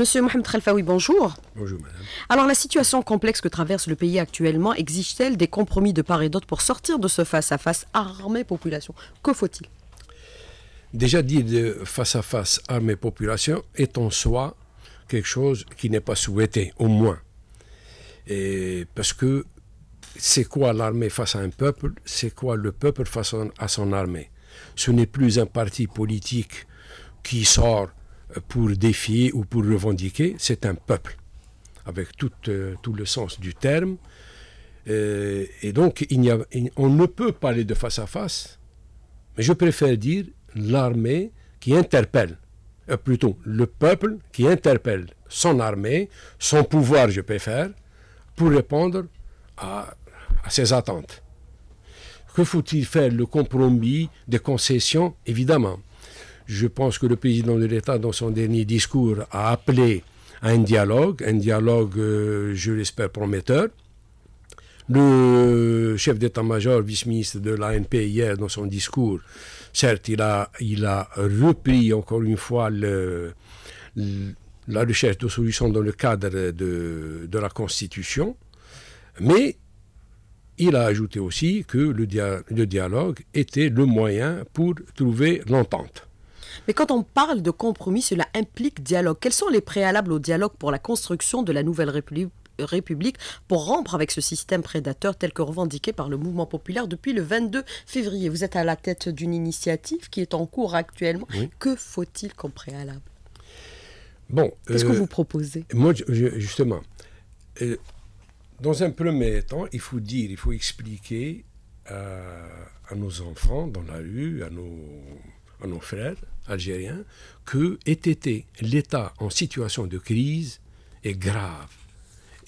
Monsieur Mohamed Khalfaoui, bonjour. Bonjour, madame. Alors, la situation complexe que traverse le pays actuellement exige-t-elle des compromis de part et d'autre pour sortir de ce face-à-face armée-population Que faut-il Déjà dit de face-à-face armée-population est en soi quelque chose qui n'est pas souhaité, au moins. parce que c'est quoi l'armée face à un peuple C'est quoi le peuple face à son armée Ce n'est plus un parti politique qui sort pour défier ou pour revendiquer, c'est un peuple, avec tout, euh, le sens du terme. Euh, et donc, il on ne peut parler de face à face, mais je préfère dire l'armée qui interpelle, euh, plutôt le peuple qui interpelle son armée, son pouvoir, je préfère, pour répondre à, à ses attentes. Que faut-il faire Le compromis, des concessions, évidemment. Je pense que le président de l'État, dans son dernier discours, a appelé à un dialogue, un dialogue, euh, je l'espère, prometteur. Le chef d'état-major, vice-ministre de l'ANP, hier, dans son discours, certes, il a, il a repris encore une fois la recherche de solutions dans le cadre de, la Constitution, mais il a ajouté aussi que le, dialogue était le moyen pour trouver l'entente. Mais quand on parle de compromis, cela implique dialogue. Quels sont les préalables au dialogue pour la construction de la nouvelle République pour rompre avec ce système prédateur tel que revendiqué par le mouvement populaire depuis le 22 février. Vous êtes à la tête d'une initiative qui est en cours actuellement. Que faut-il comme préalable Bon, qu'est-ce que euh, vous proposez Moi, justement, euh, dans un premier temps, il faut dire, il faut expliquer à nos enfants dans la rue, à nos à nos frères algériens que été l'État en situation de crise est grave.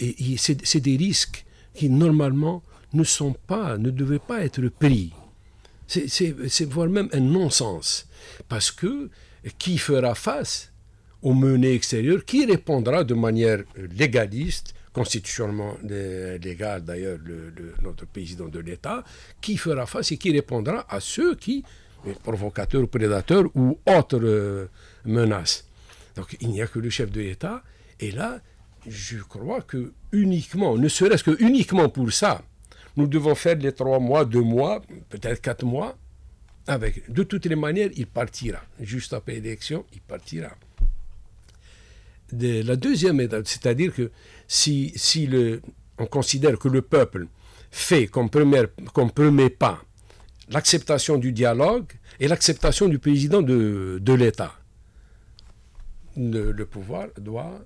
Et c'est des risques qui normalement ne sont pas, ne devaient pas être pris. C'est voire même un non-sens. Parce que qui fera face aux menées extérieures, qui répondra de manière légaliste, constitutionnellement légale d'ailleurs, notre président de l'État, qui fera face et qui répondra à ceux qui provocateur, prédateur ou autre euh, menace. Donc il n'y a que le chef de l'État. Et là, je crois que uniquement, ne serait-ce que uniquement pour ça, nous devons faire les trois mois, deux mois, peut-être quatre mois, avec. De toutes les manières, il partira. Juste après l'élection, il partira. la deuxième étape, c'est-à-dire que si, si le, on considère que le peuple fait comme comme premier pas l'acceptation du dialogue et l'acceptation du président de, l'État. Le, le, pouvoir doit,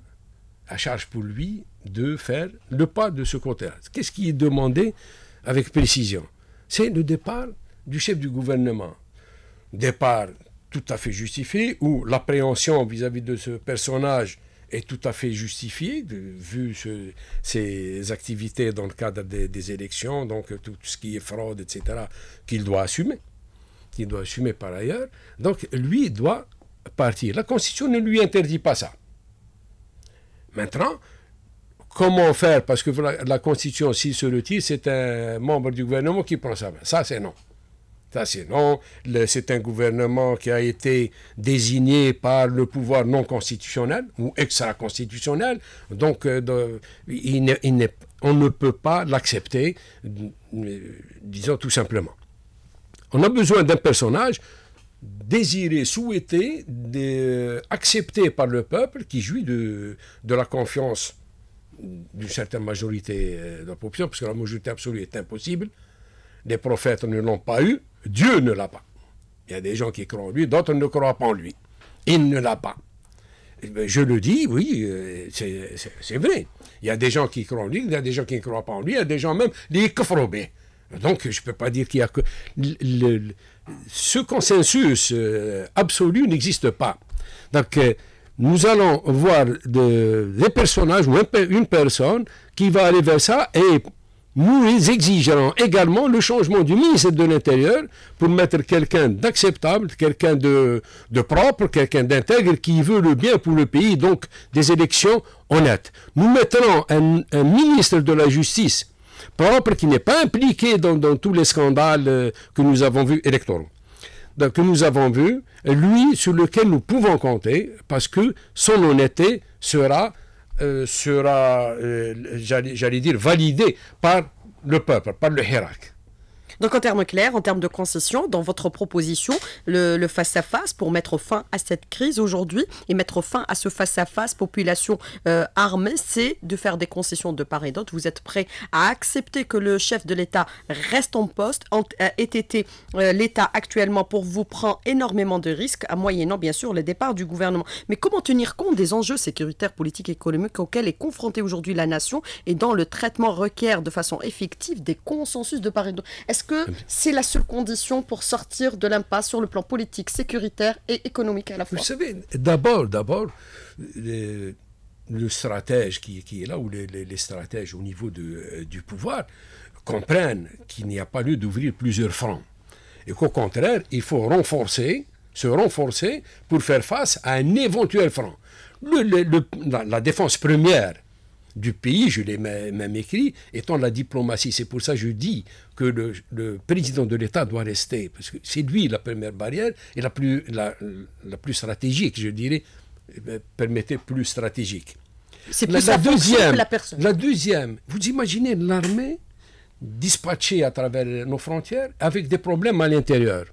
à charge pour lui, de faire le pas de ce côté-là. Qu'est-ce qui est demandé avec précision C'est le départ du chef du gouvernement. Départ tout à fait justifié, où l'appréhension vis-à-vis de ce personnage est tout à fait justifié, vu ses activités dans le cadre des, élections, donc tout ce qui est fraude, etc., qu'il doit assumer, qu'il doit assumer par ailleurs. Donc lui doit partir. La Constitution ne lui interdit pas ça. Maintenant, comment faire Parce que la, la Constitution, s'il se retire, c'est un membre du gouvernement qui prend sa main. Ça, c'est non. Non, c'est un gouvernement qui a été désigné par le pouvoir non constitutionnel ou extra-constitutionnel. Donc, euh, on ne peut pas l'accepter, euh, disons tout simplement. On a besoin d'un personnage désiré, souhaité, accepté par le peuple qui jouit de, de la confiance d'une certaine majorité euh, de la population, parce que la majorité absolue est impossible. Les prophètes ne l'ont pas eu. Dieu ne l'a pas. Il y a des gens qui croient en lui, d'autres ne croient pas en lui. Il ne l'a pas. Je le dis, oui, euh, c'est vrai. Il y a des gens qui croient en lui, il y a des gens qui ne croient pas en lui, il y a des gens même, des lui. Donc, je ne peux pas dire qu'il y a que... ce consensus euh, absolu n'existe pas. Donc, euh, nous allons voir des personnages ou une personne qui va aller vers ça et nous exigerons également le changement du ministre de l'Intérieur pour mettre quelqu'un d'acceptable, quelqu'un de, propre, quelqu'un d'intègre qui veut le bien pour le pays, donc des élections honnêtes. Nous mettrons un, ministre de la Justice propre qui n'est pas impliqué dans, tous les scandales euh, que nous avons vus électoraux que nous avons vu, lui sur lequel nous pouvons compter, parce que son honnêteté sera euh, sera, euh, j'allais dire, validé par le peuple, par le Hirak. Donc en termes clairs, en termes de concessions, dans votre proposition, le face-à-face pour mettre fin à cette crise aujourd'hui et mettre fin à ce face-à-face population euh, armée, c'est de faire des concessions de part et d'autre. Vous êtes prêt à accepter que le chef de l'État reste en poste, en, été euh, euh, l'État actuellement pour vous prend énormément de risques, à moyennant bien sûr le départ du gouvernement. Mais comment tenir compte des enjeux sécuritaires, politiques, et économiques auxquels est confrontée aujourd'hui la nation et dans le traitement requiert de façon effective des consensus de part et d'autre que c'est la seule condition pour sortir de l'impasse sur le plan politique, sécuritaire et économique à la fois. Vous savez, d'abord, d'abord, le, stratège qui, est là, ou les, stratèges au niveau de, euh, du pouvoir, comprennent qu'il n'y a pas lieu d'ouvrir plusieurs fronts. Et qu'au contraire, il faut renforcer, se renforcer pour faire face à un éventuel front. Le, la, la défense première du pays, je l'ai même écrit, étant la diplomatie. C'est pour ça que je dis que le, président de l'État doit rester, parce que c'est lui la première barrière et la plus, la, plus stratégique, je dirais, eh permettez, plus stratégique. C'est plus la, deuxième, la personne. La deuxième, vous imaginez l'armée dispatchée à travers nos frontières avec des problèmes à l'intérieur.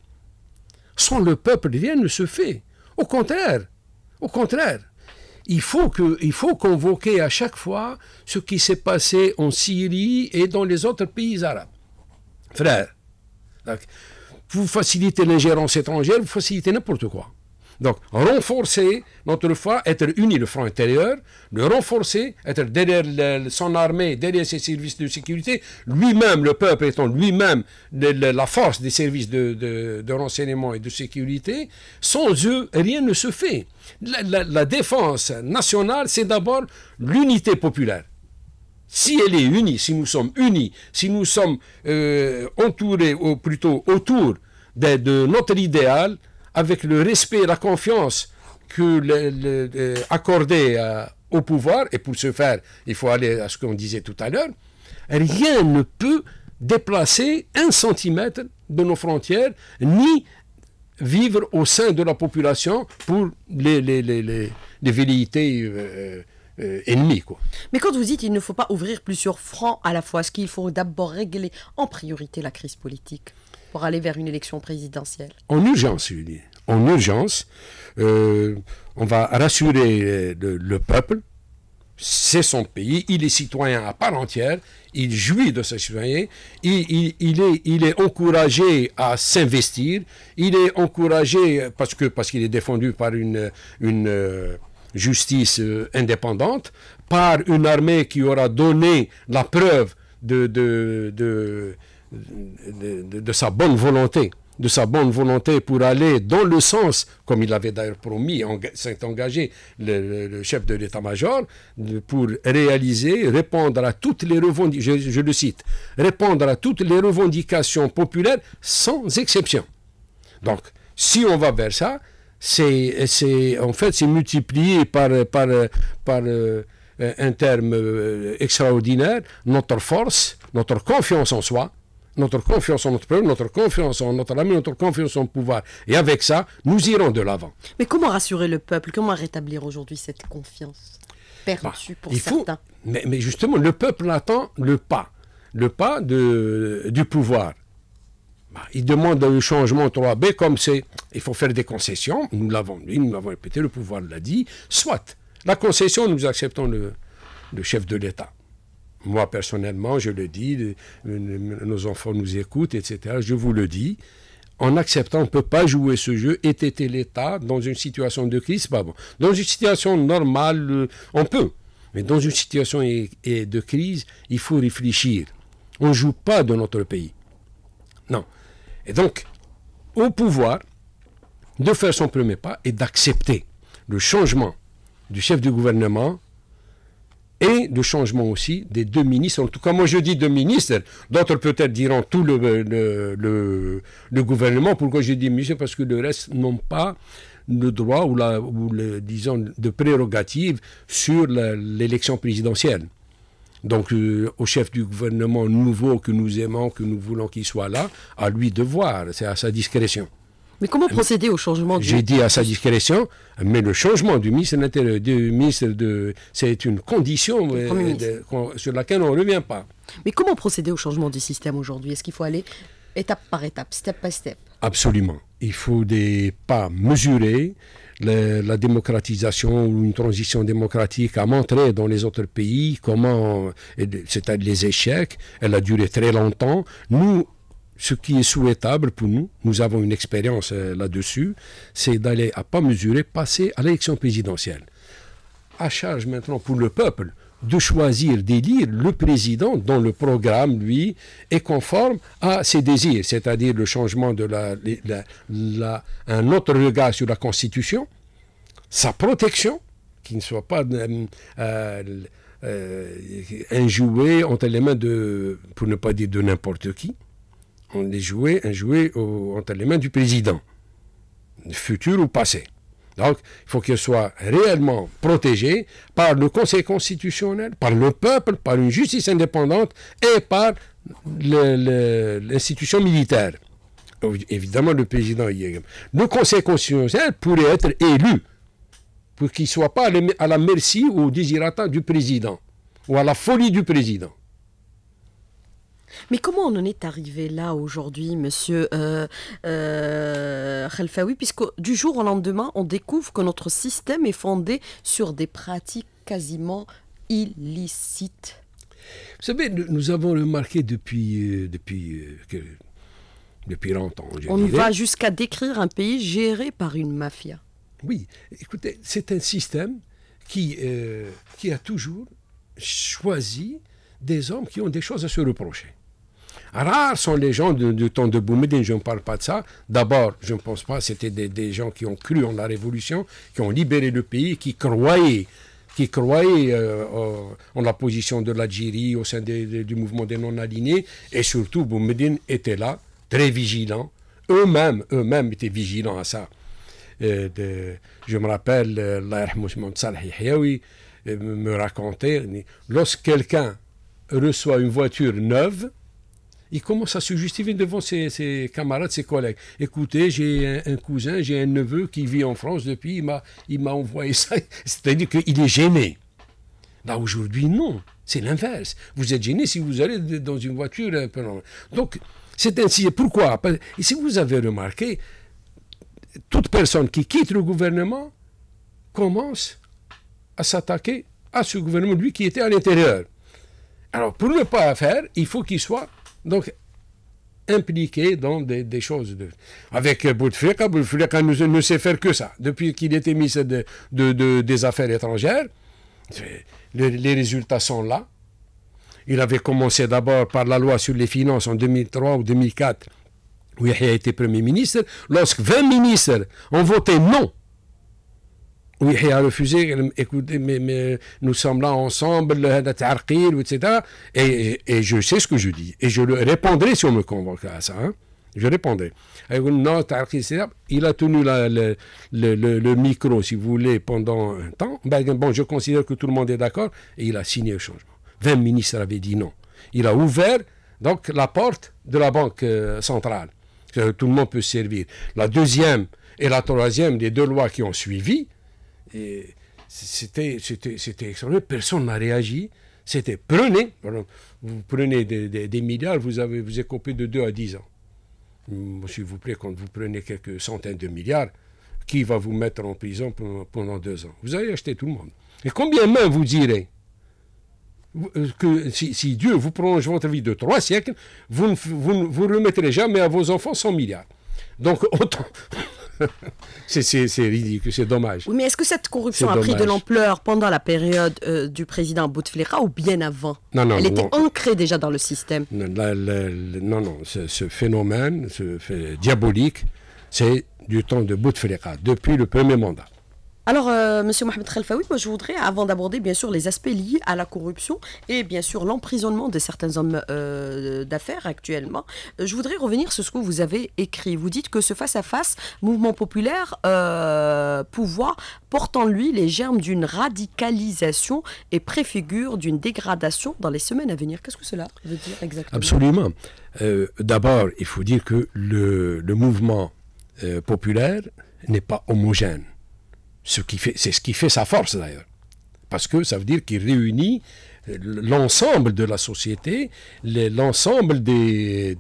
Sans le peuple, rien ne se fait. Au contraire, au contraire, il faut, que, il faut convoquer à chaque fois ce qui s'est passé en Syrie et dans les autres pays arabes. Frère, vous facilitez l'ingérence étrangère, vous facilitez n'importe quoi. Donc, renforcer notre foi, être uni le front intérieur, le renforcer, être derrière son armée, derrière ses services de sécurité, lui-même, le peuple étant lui-même la force des services de, renseignement et de sécurité, sans eux, rien ne se fait. La, défense nationale, c'est d'abord l'unité populaire. Si elle est unie, si nous sommes unis, si nous sommes euh, entourés, ou plutôt autour de notre idéal, avec le respect et la confiance que euh, euh, au pouvoir, et pour ce faire, il faut aller à ce qu'on disait tout à l'heure, rien ne peut déplacer un centimètre de nos frontières, ni vivre au sein de la population pour les, les, euh, ennemies. Mais quand vous dites qu'il ne faut pas ouvrir plusieurs francs à la fois, est-ce qu'il faut d'abord régler en priorité la crise politique pour aller vers une élection présidentielle En urgence, En urgence, euh, on va rassurer euh, le, peuple. C'est son pays, il est citoyen à part entière, il jouit de ses citoyens, il, est, encouragé à s'investir, il est encouragé parce qu'il est défendu par une, euh, justice indépendante, par une armée qui aura donné la preuve de de, sa bonne volonté de sa bonne volonté pour aller dans le sens, comme il avait d'ailleurs promis, s'est engagé le, chef de l'état-major, pour réaliser, répondre à toutes les revendications, je, le cite, répondre à toutes les revendications populaires sans exception. Donc, si on va vers ça, c'est en fait c'est multiplié par, euh, un terme euh, extraordinaire, notre force, notre confiance en soi, notre confiance en notre peuple, notre confiance en notre ami, notre confiance en le pouvoir. Et avec ça, nous irons de l'avant. Mais comment rassurer le peuple Comment rétablir aujourd'hui cette confiance perdue bah, pour certains mais, justement, le peuple attend le pas, le pas de, du pouvoir. Bah, il demande un changement 3B comme c'est. Il faut faire des concessions. Nous l'avons dit, nous l'avons répété, le pouvoir l'a dit. Soit la concession, nous acceptons le, le chef de l'État moi personnellement, je le dis, nos enfants nous écoutent, etc. Je vous le dis. En acceptant, on ne peut pas jouer ce jeu, étêter l'État dans une situation de crise, pas bon. Dans une situation normale, euh, on peut. Mais dans une situation de crise, il faut réfléchir. On ne joue pas dans notre pays. Non. Et donc, au pouvoir de faire son premier pas et d'accepter le changement du chef du gouvernement et de changement aussi des deux ministres. En tout cas, moi je dis deux ministres, d'autres peut-être diront tout le, le, gouvernement. Pourquoi je dis ministre Parce que le reste n'ont pas le droit ou, la, ou le, disons, de prérogative sur l'élection présidentielle. Donc, euh, au chef du gouvernement nouveau que nous aimons, que nous voulons qu'il soit là, à lui de voir, c'est à sa discrétion. Mais comment procéder au changement du... J'ai dit à sa discrétion, mais le changement du ministre de du C'est une condition euh, sur laquelle on ne revient pas. Mais comment procéder au changement du système aujourd'hui Est-ce qu'il faut aller étape par étape, step by step Absolument. Il faut des pas mesurés. La, démocratisation ou une transition démocratique a montré dans les autres pays comment, c'était les échecs, elle a duré très longtemps. Nous, ce qui est souhaitable pour nous, nous avons une expérience euh, là-dessus, c'est d'aller à pas mesurer, passer à l'élection présidentielle. À charge maintenant pour le peuple de choisir, d'élire le président dont le programme, lui, est conforme à ses désirs, c'est-à-dire le changement de la, la, un autre regard sur la Constitution, sa protection, qui ne soit pas un euh, euh, injouée entre les mains de, pour ne pas dire de n'importe qui, on les jouait, entre les mains du président, futur ou passé. Donc, il faut qu'il soit réellement protégé par le Conseil constitutionnel, par le peuple, par une justice indépendante et par l'institution militaire. Évidemment, le président y Le Conseil constitutionnel pourrait être élu pour qu'il ne soit pas à la merci ou au désirata du président ou à la folie du président. Mais comment on en est arrivé là aujourd'hui, monsieur euh, euh Khalfaoui, puisque du jour au lendemain, on découvre que notre système est fondé sur des pratiques quasiment illicites Vous savez, nous avons remarqué depuis, euh, depuis euh, depuis longtemps. On va jusqu'à décrire un pays géré par une mafia. Oui, écoutez, c'est un système qui, qui a toujours choisi des hommes qui ont des choses à se reprocher. Rares sont les gens du, temps de Boumedine, je ne parle pas de ça. D'abord, je ne pense pas, c'était des, gens qui ont cru en la révolution, qui ont libéré le pays, qui croyaient qui croyaient euh, euh, en la position de l'Algérie au sein du mouvement des non-alignés. Et surtout, Boumedine était là, très vigilant. Eux-mêmes, eux-mêmes étaient vigilants à ça. je me rappelle, euh, euh me racontait, lorsque quelqu'un reçoit une voiture neuve, il commence à se justifier devant ses, camarades, ses collègues. Écoutez, j'ai un, cousin, j'ai un neveu qui vit en France depuis, il m'a envoyé ça. C'est-à-dire qu'il est gêné. Bah aujourd'hui, non. C'est l'inverse. Vous êtes gêné si vous allez dans une voiture. Euh, Donc, c'est ainsi. Pourquoi Et si vous avez remarqué, toute personne qui quitte le gouvernement commence à s'attaquer à ce gouvernement, lui qui était à l'intérieur. Alors, pour ne pas faire, il faut qu'il soit donc, impliqué dans des, choses. De... Avec Bouteflika, Bouteflika ne, sait faire que ça. Depuis qu'il était ministre de, des Affaires étrangères, les, les, résultats sont là. Il avait commencé d'abord par la loi sur les finances en 2003 ou 2004, où il a été Premier ministre. Lorsque 20 ministres ont voté non oui, il a refusé, écoutez, mais, nous sommes là ensemble, etc. Et, je sais ce que je dis. Et je le répondrai si on me convoque à ça. Hein. Je répondrai. Il a tenu le, micro, si vous voulez, pendant un temps. Ben, ben, bon, je considère que tout le monde est d'accord. Et il a signé le changement. 20 ministres avaient dit non. Il a ouvert donc la porte de la Banque euh, centrale. Euh, tout le monde peut servir. La deuxième et la troisième des deux lois qui ont suivi, et C'était extraordinaire. Personne n'a réagi. C'était prenez, vous prenez des, milliards, vous avez vous coupé de 2 à 10 ans. S'il vous plaît, quand vous prenez quelques centaines de milliards, qui va vous mettre en prison pendant deux ans Vous allez acheter tout le monde. Et combien même vous direz euh, que si, Dieu vous prolonge votre vie de trois siècles, vous ne vous, remettrez jamais à vos enfants 100 milliards. Donc autant, c'est ridicule, c'est dommage. mais est-ce que cette corruption a pris de l'ampleur pendant la période euh, du président Bouteflika ou bien avant Non, non. Elle était ancrée déjà dans le système. Non, non, ce, phénomène ce fait diabolique, c'est du temps de Bouteflika, depuis le premier mandat. Alors, euh, Monsieur Mohamed Khalfaoui, moi, je voudrais, avant d'aborder bien sûr les aspects liés à la corruption et bien sûr l'emprisonnement de certains hommes euh, d'affaires actuellement, je voudrais revenir sur ce que vous avez écrit. Vous dites que ce face-à-face, mouvement populaire, euh, pouvoir, porte en lui les germes d'une radicalisation et préfigure d'une dégradation dans les semaines à venir. Qu'est-ce que cela veut dire exactement Absolument. D'abord, il faut dire que le mouvement populaire n'est pas homogène qui fait, c'est ce qui fait sa force d'ailleurs. Parce que ça veut dire qu'il réunit l'ensemble de la société, l'ensemble des,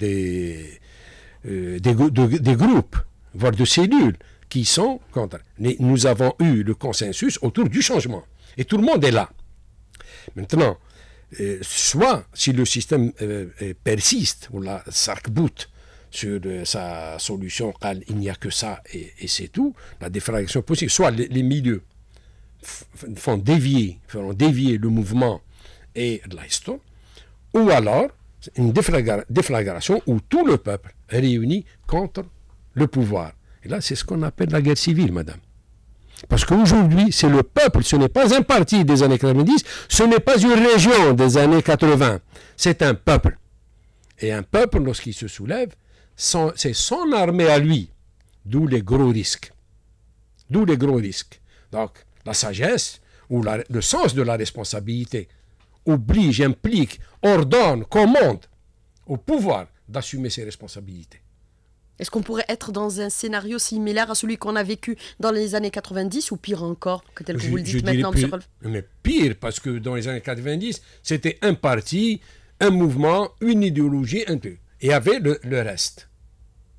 euh, des, groupes, voire de cellules qui sont contre. Nous avons eu le consensus autour du changement. Et tout le monde est là. Maintenant, euh, soit si le système euh, persiste, ou la sarc sur euh, sa solution il n'y a que ça et, c'est tout, la déflagration possible. Soit les, milieux font dévier, feront dévier le mouvement et l'histoire, ou alors une déflagration où tout le peuple est réuni contre le pouvoir. Et là, c'est ce qu'on appelle la guerre civile, madame. Parce qu'aujourd'hui, c'est le peuple, ce n'est pas un parti des années 90, ce n'est pas une région des années 80, c'est un peuple. Et un peuple, lorsqu'il se soulève, c'est son armée à lui, d'où les gros risques. D'où les gros risques. Donc, la sagesse ou le sens de la responsabilité oblige, implique, ordonne, commande au pouvoir d'assumer ses responsabilités. Est-ce qu'on pourrait être dans un scénario similaire à celui qu'on a vécu dans les années 90 ou pire encore, que Mais pire, parce que dans les années 90, c'était un parti, un mouvement, une idéologie, un peu et avait le, reste.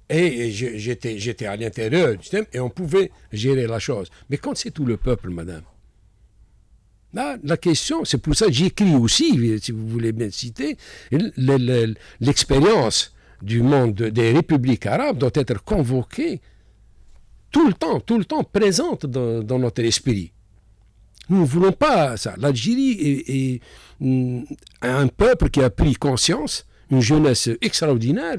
Et j'étais à l'intérieur du système et on pouvait gérer la chose. Mais quand c'est tout le peuple, madame, là, la question, c'est pour ça que j'écris aussi, si vous voulez bien citer, l'expérience du monde des républiques arabes doit être convoquée tout le temps, tout le temps présente dans, notre esprit. Nous ne voulons pas ça. L'Algérie est, mm, un peuple qui a pris conscience une jeunesse extraordinaire,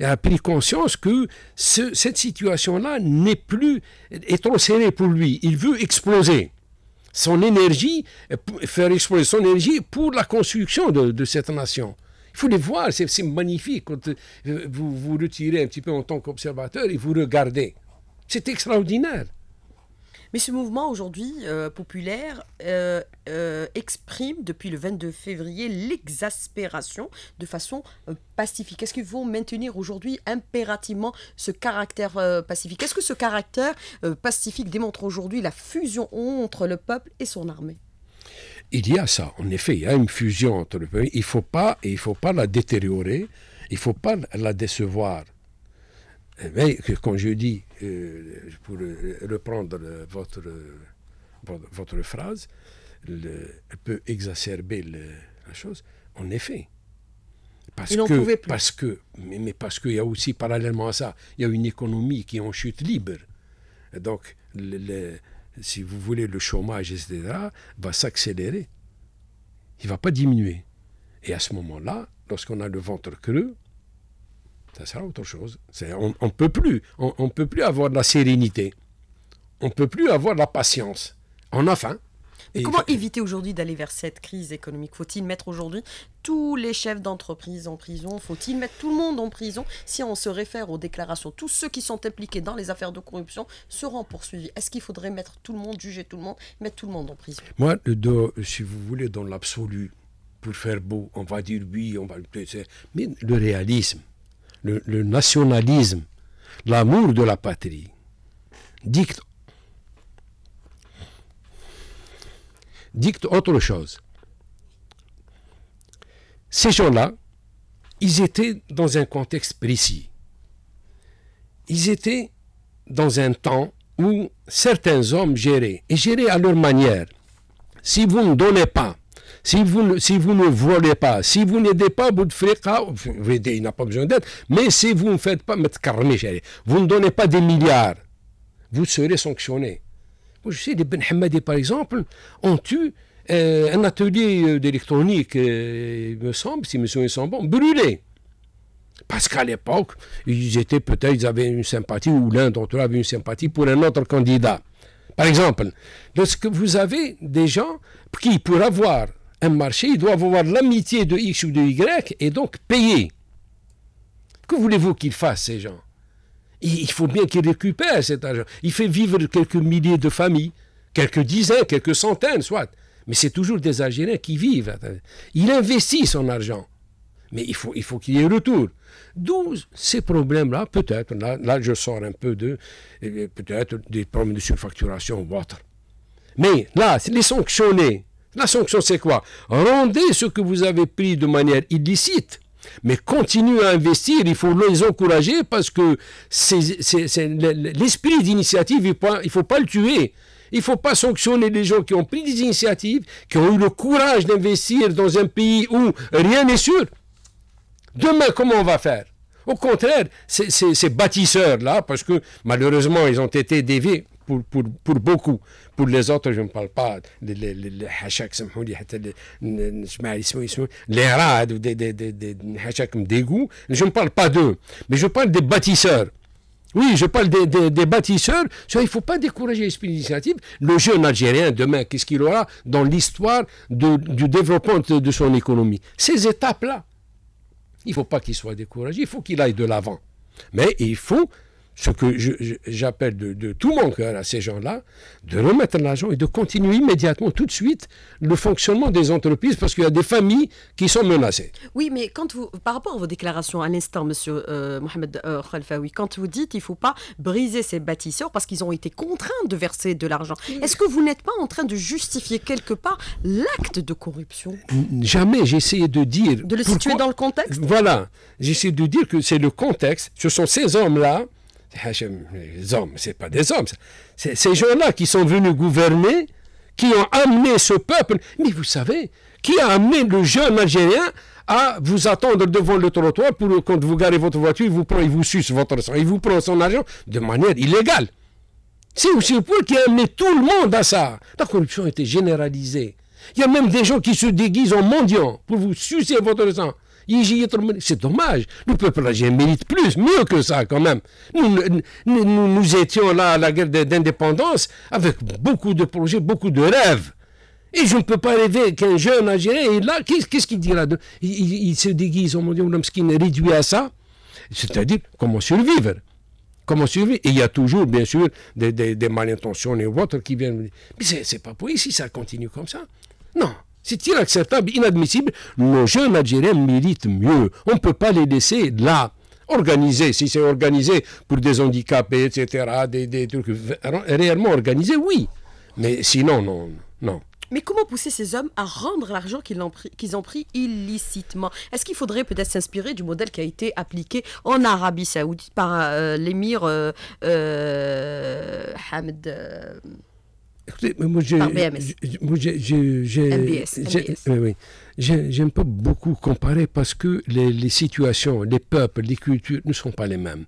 a pris conscience que cette situation-là n'est plus, est trop pour lui. Il veut exploser son énergie, faire exploser son énergie pour la construction de, de cette nation. Il faut les voir, c'est magnifique. Quand euh, vous vous retirez un petit peu en tant qu'observateur et vous regardez. C'est extraordinaire. Mais ce mouvement aujourd'hui euh, populaire euh, euh, exprime depuis le 22 février l'exaspération de façon pacifique. Est-ce qu'il faut maintenir aujourd'hui impérativement ce caractère pacifique Est-ce que ce caractère pacifique démontre aujourd'hui la fusion entre le peuple et son armée il y a ça, en effet, il y a une fusion entre le peuple. Il ne faut, faut pas la détériorer, il ne faut pas la décevoir. Mais eh quand je dis, euh, pour reprendre votre, votre phrase, le, peut exacerber la chose, en effet. Parce que, parce que, mais, mais parce qu'il y a aussi, parallèlement à ça, il y a une économie qui est en chute libre. donc, si vous voulez, le chômage, etc., va s'accélérer. Il ne va pas diminuer. Et à ce moment-là, lorsqu'on a le ventre creux, ça à autre chose. On ne peut plus, on, peut plus avoir de la sérénité. On ne peut plus avoir de la patience. On a faim. Mais comment éviter aujourd'hui d'aller vers cette crise économique Faut-il mettre aujourd'hui tous les chefs d'entreprise en prison Faut-il mettre tout le monde en prison Si on se réfère aux déclarations, tous ceux qui sont impliqués dans les affaires de corruption seront poursuivis. Est-ce qu'il faudrait mettre tout le monde, juger tout le monde, mettre tout le monde en prison Moi, si vous voulez, dans l'absolu, pour faire beau, on va dire oui, on va le Mais le réalisme, le, nationalisme, l'amour de la patrie, dicte, dicte autre chose. Ces gens-là, ils étaient dans un contexte précis. Ils étaient dans un temps où certains hommes géraient, et géraient à leur manière. Si vous ne donnez pas si vous, si vous ne volez pas, si vous n'aidez pas Bouteflika, il n'a pas besoin d'aide, mais si vous ne faites pas, vous ne donnez pas des milliards, vous serez sanctionné. Je sais, les Ben par exemple, ont eu euh, un atelier euh, d'électronique, euh, il me semble, si monsieur sont bons, brûlé. Parce qu'à l'époque, ils étaient peut-être, ils avaient une sympathie, ou l'un d'entre eux avait une sympathie pour un autre candidat. Par exemple, lorsque vous avez des gens qui, pour avoir un marché, ils doivent avoir l'amitié de X ou de Y et donc payer. Que voulez-vous qu'ils fassent, ces gens Il faut bien qu'ils récupèrent cet argent. Il fait vivre quelques milliers de familles, quelques dizaines, quelques centaines, soit. Mais c'est toujours des Algériens qui vivent. Il investit son argent. Mais il faut qu'il faut y ait retour. D'où ces problèmes-là, peut-être, là, je sors un peu de, euh, peut-être des problèmes de surfacturation ou autre. Mais là, les sanctionner, la sanction, c'est quoi Rendez ce que vous avez pris de manière illicite. Mais continuez à investir, il faut les encourager parce que l'esprit d'initiative, il ne faut pas le tuer. Il ne faut pas sanctionner les gens qui ont pris des initiatives, qui ont eu le courage d'investir dans un pays où rien n'est sûr. Demain, comment on va faire Au contraire, ces, bâtisseurs-là, parce que malheureusement, ils ont été déviés, pour, pour, pour beaucoup. Pour les autres, je ne parle pas les hachaks, les rades ou des Je ne parle pas d'eux, mais je parle des bâtisseurs. Oui, je parle des, des, bâtisseurs. Il ne faut pas décourager l'esprit d'initiative. Le jeune Algérien, demain, qu'est-ce qu'il aura dans l'histoire du développement de, de son économie Ces étapes-là, il ne faut pas qu'il soit découragé, il faut qu'il aille de l'avant. Mais il faut ce que j'appelle de, tout mon cœur à ces gens-là, de remettre l'argent et de continuer immédiatement, tout de suite, le fonctionnement des entreprises, parce qu'il y a des familles qui sont menacées. Oui, mais quand vous, par rapport à vos déclarations à l'instant, Monsieur euh, Mohamed euh, Khalfaoui, quand vous dites qu'il ne faut pas briser ces bâtisseurs parce qu'ils ont été contraints de verser de l'argent, est-ce que vous n'êtes pas en train de justifier quelque part l'acte de corruption Jamais, j'ai essayé de dire... De le situer dans le contexte Voilà, j'ai de dire que c'est le contexte, ce sont ces hommes-là, les hommes, c'est pas des hommes. Ces gens-là qui sont venus gouverner, qui ont amené ce peuple, mais vous savez, qui a amené le jeune Algérien à vous attendre devant le trottoir pour quand vous garez votre voiture, il vous prend, vous suce votre sang, il vous prend son argent de manière illégale. C'est aussi le peuple qui a amené tout le monde à ça. La corruption était généralisée. Il y a même des gens qui se déguisent en mendiants pour vous sucer votre sang. C'est dommage. Le peuple algérien mérite plus, mieux que ça quand même. Nous, étions là à la guerre d'indépendance avec beaucoup de projets, beaucoup de rêves. Et je ne peux pas rêver qu'un jeune Algérien est là. Qu'est-ce qu'il dira il, il, se déguise, on qui est réduit à ça. C'est-à-dire, comment survivre Comment survivre Et il y a toujours, bien sûr, des, malintentions, et autres qui viennent. Mais ce n'est pas pour ici, ça continue comme ça. Non. C'est inacceptable, inadmissible. Nos jeunes Algériens méritent mieux. On ne peut pas les laisser là. Organiser, si c'est organisé pour des handicapés, etc., des, trucs réellement organisés, oui. Mais sinon, non. non. Mais comment pousser ces hommes à rendre l'argent qu'ils ont, ont, pris illicitement Est-ce qu'il faudrait peut-être s'inspirer du modèle qui a été appliqué en Arabie saoudite par euh, l'émir euh, euh, euh moi, j'ai. J'aime pas beaucoup comparer parce que les, situations, les peuples, les cultures ne sont pas les mêmes.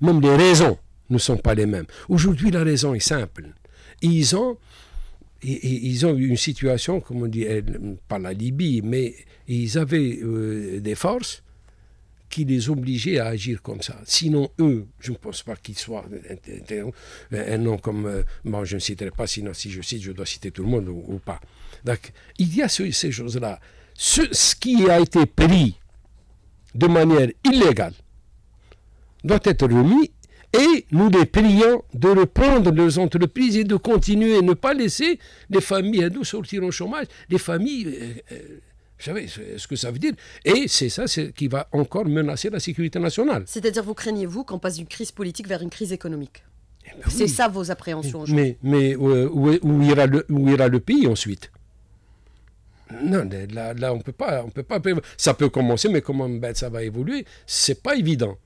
Même les raisons ne sont pas les mêmes. Aujourd'hui, la raison est simple. Ils ont. Ils ont eu une situation, comme on dit, pas la Libye, mais ils avaient euh, des forces qui les obligeait à agir comme ça. Sinon, eux, je ne pense pas qu'ils soient un, nom comme... Euh, moi bon, je ne citerai pas, sinon si je cite, je dois citer tout le monde ou, pas. Donc, il y a ces choses-là. Ce, qui a été pris de manière illégale doit être remis et nous les prions de reprendre leurs entreprises et de continuer, ne pas laisser les familles nous sortir au chômage, les familles... Euh, euh, vous savez ce que ça veut dire. Et c'est ça qui va encore menacer la sécurité nationale. C'est-à-dire, vous craignez-vous qu'on passe d'une crise politique vers une crise économique eh ben C'est ça vos appréhensions eh, Mais, euh, où, ira le, pays ensuite non, là, on peut pas, on peut pas. Ça peut commencer, mais comment ben, ça va évoluer, Ce n'est pas évident.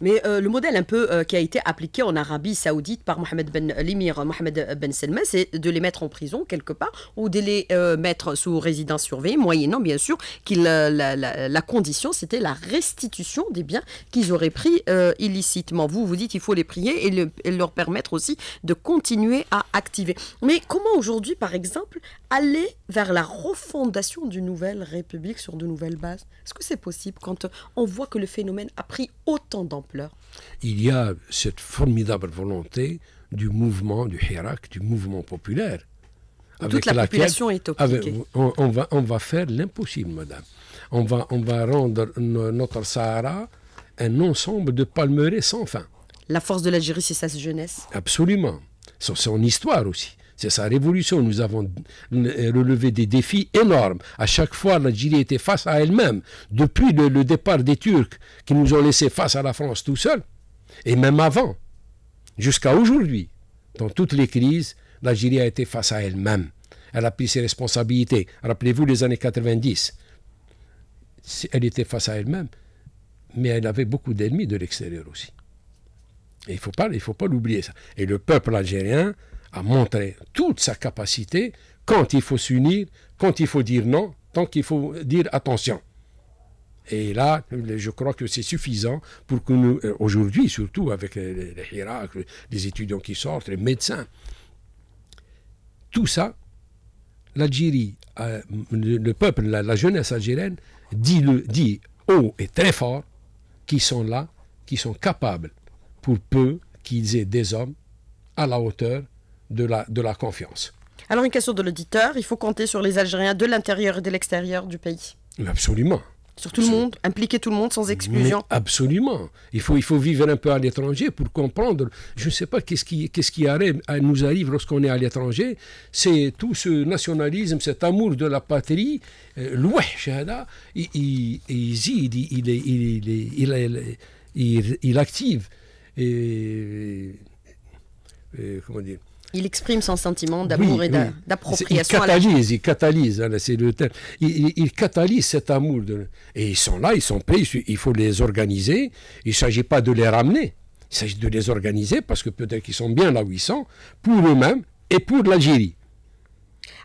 Mais euh, le modèle un peu euh, qui a été appliqué en Arabie Saoudite par Mohamed ben l'émir euh, Mohamed ben Selma, c'est de les mettre en prison quelque part ou de les mettre sous résidence surveillée, moyennant bien sûr qu'il la, la, condition c'était la restitution des biens qu'ils auraient pris illicitement. Vous vous dites il faut les prier et, et, leur permettre aussi de continuer à activer. Mais comment aujourd'hui par exemple aller vers la refondation d'une nouvelle république sur de nouvelles bases Est-ce que c'est possible quand on voit que le phénomène a pris autant d'ampleur Il y a cette formidable volonté du mouvement, du Hirak, du mouvement populaire. Toute la population est on, va, on va faire l'impossible, madame. On va, on va rendre notre Sahara un ensemble de palmeraies sans fin. La force de l'Algérie, c'est sa jeunesse Absolument. C'est son histoire aussi. C'est sa révolution. Nous avons relevé des défis énormes. À chaque fois, l'Algérie était face à elle-même. Depuis le, départ des Turcs, qui nous ont laissés face à la France tout seul, et même avant, jusqu'à aujourd'hui, dans toutes les crises, l'Algérie a été face à elle-même. Elle a pris ses responsabilités. Rappelez-vous les années 90. Elle était face à elle-même, mais elle avait beaucoup d'ennemis de l'extérieur aussi. Et il ne faut pas, faut pas l'oublier ça. Et le peuple algérien, à montrer toute sa capacité quand il faut s'unir, quand il faut dire non, tant qu'il faut dire attention. Et là, je crois que c'est suffisant pour que nous, euh, aujourd'hui, surtout avec les, les, les, étudiants qui sortent, les médecins, tout ça, l'Algérie, euh, le, peuple, la, jeunesse algérienne dit, le, dit haut et très fort qu'ils sont là, qu'ils sont capables, pour peu qu'ils aient des hommes à la hauteur de la, de la confiance. Alors une question de l'auditeur, il faut compter sur les Algériens de l'intérieur et de l'extérieur du pays. Absolument. Sur tout le monde, impliquer tout le monde sans exclusion. absolument. Il faut, il faut vivre un peu à l'étranger pour comprendre. Je ne sais pas qu'est-ce qui, qu'est-ce qui arrive, nous arrive lorsqu'on est à l'étranger. C'est tout ce nationalisme, cet amour de la patrie. Euh, L'ouah, il, il, il, il active. et, comment dire il exprime son sentiment d'amour et d'appropriation. Il catalyse, il hein, catalyse, c'est le terme. Il, catalyse cet amour. Et ils sont là, ils sont prêts, il faut les organiser. Il ne s'agit pas de les ramener, il s'agit de les organiser parce que peut-être qu'ils sont bien là où ils sont, pour eux-mêmes et pour l'Algérie.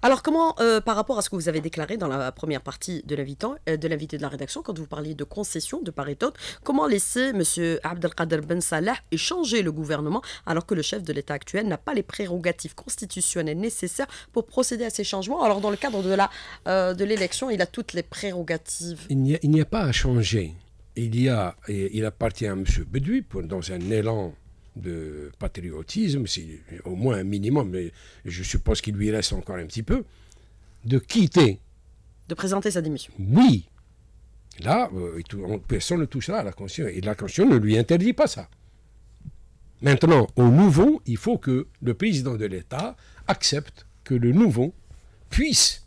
Alors comment, euh, par rapport à ce que vous avez déclaré dans la première partie de euh, l'invité de, de la rédaction, quand vous parliez de concession de part et d'autre, comment laisser M. Abdelkader Ben Salah échanger le gouvernement alors que le chef de l'État actuel n'a pas les prérogatives constitutionnelles nécessaires pour procéder à ces changements Alors dans le cadre de la euh, l'élection, il a toutes les prérogatives. Il n'y a, pas à changer. Il y a, il appartient à M. Bedoui, pour, dans un élan de patriotisme, c'est au moins un minimum, mais je suppose qu'il lui reste encore un petit peu, de quitter. De présenter sa démission. Oui. Là, euh, personne ne touchera à la Constitution. Et la Constitution ne lui interdit pas ça. Maintenant, au nouveau, il faut que le président de l'État accepte que le nouveau puisse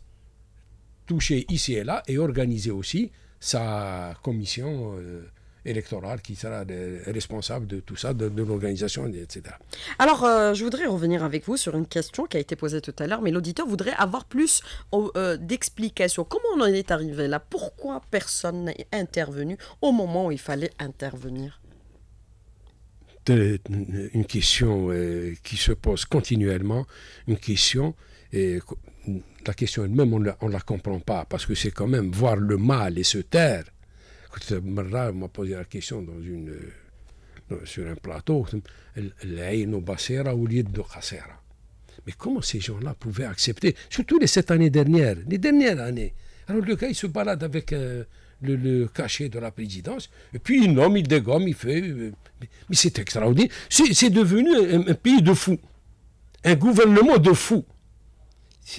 toucher ici et là et organiser aussi sa commission euh, électorale qui sera responsable de tout ça, de, l'organisation, etc. Alors, euh, je voudrais revenir avec vous sur une question qui a été posée tout à l'heure, mais l'auditeur voudrait avoir plus euh, d'explications. Comment on en est arrivé là Pourquoi personne n'est intervenu au moment où il fallait intervenir une question euh, qui se pose continuellement, une question, et la question elle-même, on ne la comprend pas, parce que c'est quand même voir le mal et se taire, Écoute, m'a posé la question dans une, sur un plateau, mais comment ces gens-là pouvaient accepter, surtout les sept années dernières, les dernières années Alors le gars, il se balade avec le, cachet de la présidence, et puis il nomme, il dégomme, il fait... mais, c'est extraordinaire. C'est devenu un, pays de fous, un gouvernement de fous,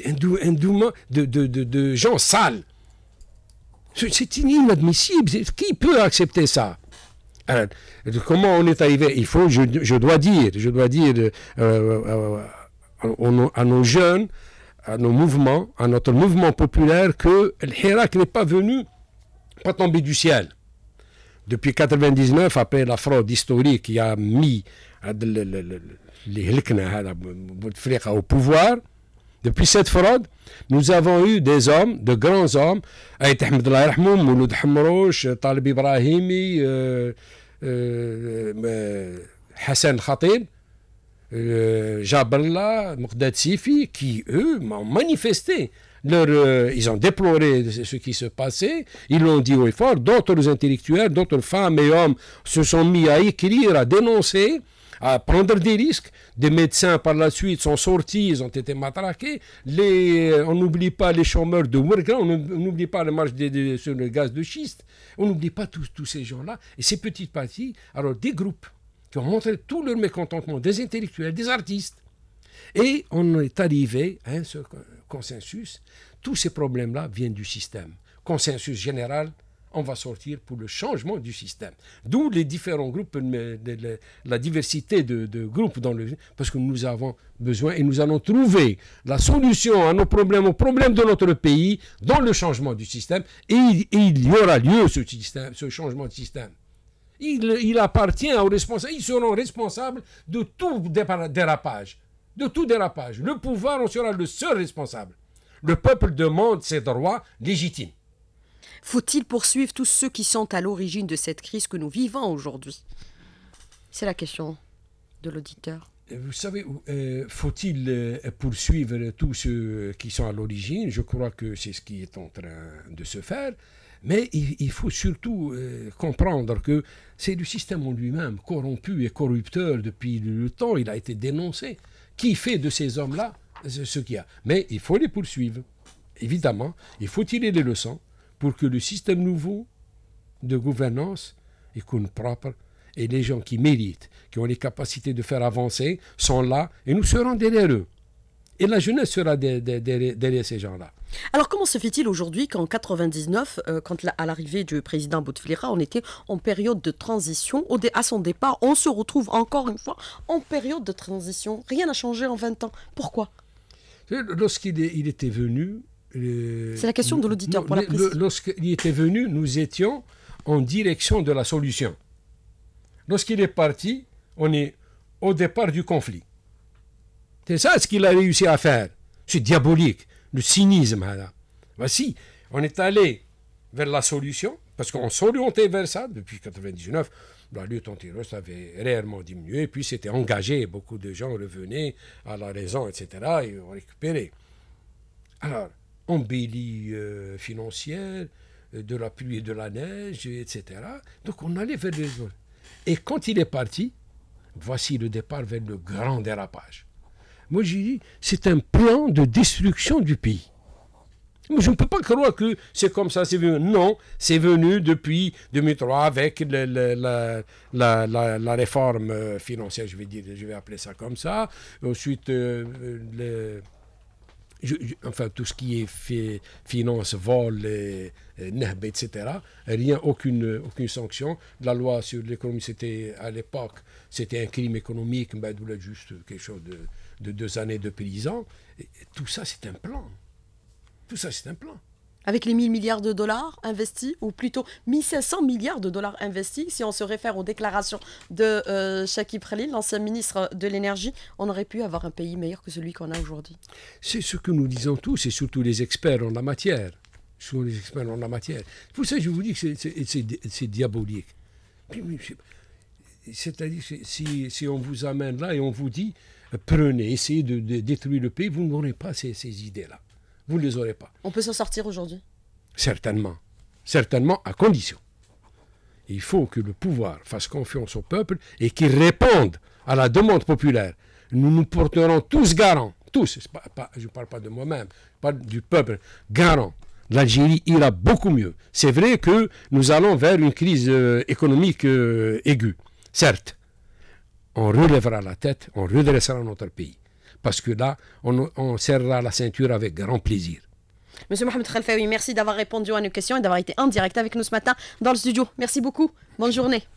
un, un de, de gens sales. C'est inadmissible. Qui peut accepter ça Comment on est arrivé Il faut, je, dois dire, je dois dire à, nos jeunes, à nos mouvements, à notre mouvement populaire que le l'Irak n'est pas venu, pas tomber du ciel. Depuis 1999, après la fraude historique qui a mis les au pouvoir, depuis cette fraude, nous avons eu des hommes, de grands hommes, Aït Ahmed Rahmoum, Mouloud Hamrouche, Talib Ibrahimi, euh, euh, euh, Hassan Khatib, euh, Jaballah, Moukdad Sifi, qui, eux, m'ont manifesté. Leur, ils ont déploré ce qui se passait, ils l'ont dit haut et fort. D'autres intellectuels, d'autres femmes et hommes se sont mis à écrire, à dénoncer à prendre des risques. Des médecins par la suite sont sortis, ils ont été matraqués. Les, euh, on n'oublie pas les chômeurs de work on n'oublie pas les marches sur le gaz de schiste, on n'oublie pas tous ces gens-là et ces petites parties. Alors des groupes qui ont montré tout leur mécontentement, des intellectuels, des artistes. Et on est arrivé à un consensus. Tous ces problèmes-là viennent du système. Consensus général, on va sortir pour le changement du système. D'où les différents groupes, la diversité de, groupes dans le parce que nous avons besoin et nous allons trouver la solution à nos problèmes, aux problèmes de notre pays dans le changement du système et, il y aura lieu ce, changement de système. Il, il appartient aux responsables, ils seront responsables de tout dérapage, de tout dérapage. Le pouvoir en sera le seul responsable. Le peuple demande ses droits légitimes. Faut-il poursuivre tous ceux qui sont à l'origine de cette crise que nous vivons aujourd'hui C'est la question de l'auditeur. Euh, vous savez, euh, faut-il euh, poursuivre tous ceux qui sont à l'origine Je crois que c'est ce qui est en train de se faire. Mais il, faut surtout comprendre que c'est le système en lui-même, corrompu et corrupteur depuis le temps, il a été dénoncé. Qui fait de ces hommes-là ce qu'il y a Mais il faut les poursuivre, évidemment. Il faut tirer les leçons pour que le système nouveau de gouvernance est propre et les gens qui méritent, qui ont les capacités de faire avancer, sont là et nous serons derrière eux. Et la jeunesse sera derrière, ces gens-là. Alors comment se fait-il aujourd'hui qu'en 99, euh, quand à l'arrivée du président Bouteflika, on était en période de transition, au à son départ, on se retrouve encore une fois en période de transition. Rien n'a changé en 20 ans. Pourquoi Lorsqu'il il était venu, c'est la question de l'auditeur pour la Lorsqu'il était venu, nous étions en direction de la solution. Lorsqu'il est parti, on est au départ du conflit. C'est ça ce qu'il a réussi à faire. C'est diabolique, le cynisme. Voici, bah, on est allé vers la solution, parce qu'on s'orientait vers ça depuis 1999. La lutte anti avait réellement diminué, puis c'était engagé. Beaucoup de gens revenaient à la raison, etc. et ont récupéré. Alors, embellie euh, financière, euh, de la pluie et de la neige, etc. Donc on allait vers les autres Et quand il est parti, voici le départ vers le grand dérapage. Moi j'ai dit, c'est un plan de destruction du pays. Mais je ne peux pas croire que c'est comme ça, c'est Non, c'est venu depuis 2003 avec la, la, la, réforme euh, financière, je vais dire, je vais appeler ça comme ça. Ensuite, le enfin tout ce qui est fait, finance, vol, euh, euh, etc. Rien, aucune, aucune sanction. La loi sur l'économie, c'était à l'époque, c'était un crime économique, mais voulait juste quelque chose de, de, deux années de prison. tout ça, c'est un plan. Tout ça, c'est un plan avec les 1000 milliards de dollars investis, ou plutôt 1500 milliards de dollars investis, si on se réfère aux déclarations de euh, Shakib l'ancien ministre de l'énergie, on aurait pu avoir un pays meilleur que celui qu'on a aujourd'hui. C'est ce que nous disons tous, et surtout les experts en la matière. Sont les experts en la matière. Pour ça, je vous dis que c'est diabolique. C'est-à-dire, si, si on vous amène là et on vous dit, prenez, essayez de, détruire le pays, vous n'aurez pas ces idées-là vous ne les aurez pas. On peut s'en sortir aujourd'hui Certainement. Certainement, à condition. Il faut que le pouvoir fasse confiance au peuple et qu'il réponde à la demande populaire. Nous nous porterons tous garants, tous, je ne parle pas de moi-même, je parle du peuple, garants. L'Algérie ira beaucoup mieux. C'est vrai que nous allons vers une crise euh, économique euh, aiguë, certes. On relèvera la tête, on redressera notre pays parce que là, on, on la ceinture avec grand plaisir. Monsieur Mohamed Khalfaoui, merci d'avoir répondu à nos questions et d'avoir été en direct avec nous ce matin dans le studio. Merci beaucoup. Bonne journée.